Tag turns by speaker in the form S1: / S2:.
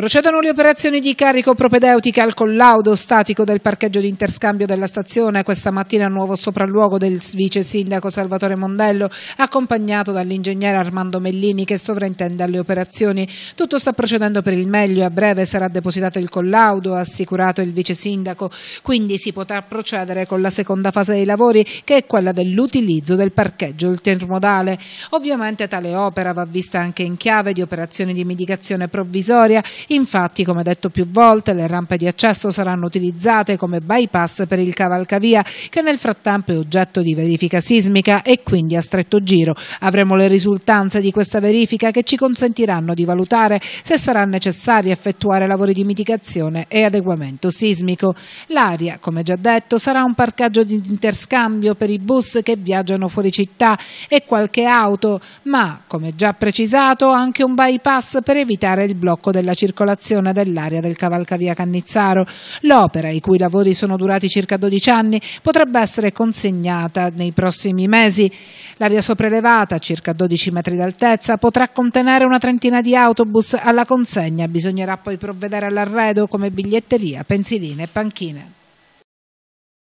S1: Procedono le operazioni di carico propedeutica al collaudo statico del parcheggio di interscambio della stazione. Questa mattina nuovo sopralluogo del vice sindaco Salvatore Mondello, accompagnato dall'ingegnere Armando Mellini che sovrintende alle operazioni. Tutto sta procedendo per il meglio e a breve sarà depositato il collaudo, ha assicurato il vice sindaco. Quindi si potrà procedere con la seconda fase dei lavori, che è quella dell'utilizzo del parcheggio ulternodale. Ovviamente tale opera va vista anche in chiave di operazioni di mitigazione provvisoria Infatti, come detto più volte, le rampe di accesso saranno utilizzate come bypass per il cavalcavia che nel frattempo è oggetto di verifica sismica e quindi a stretto giro. Avremo le risultanze di questa verifica che ci consentiranno di valutare se sarà necessario effettuare lavori di mitigazione e adeguamento sismico. L'aria, come già detto, sarà un parcheggio di interscambio per i bus che viaggiano fuori città e qualche auto, ma, come già precisato, anche un bypass per evitare il blocco della circolazione circolazione dell'area del cavalcavia Cannizzaro. L'opera, i cui lavori sono durati circa 12 anni, potrebbe essere consegnata nei prossimi mesi. L'area sopraelevata, circa 12 metri d'altezza, potrà contenere una trentina di autobus alla consegna. Bisognerà poi provvedere all'arredo come biglietteria, pensiline e panchine.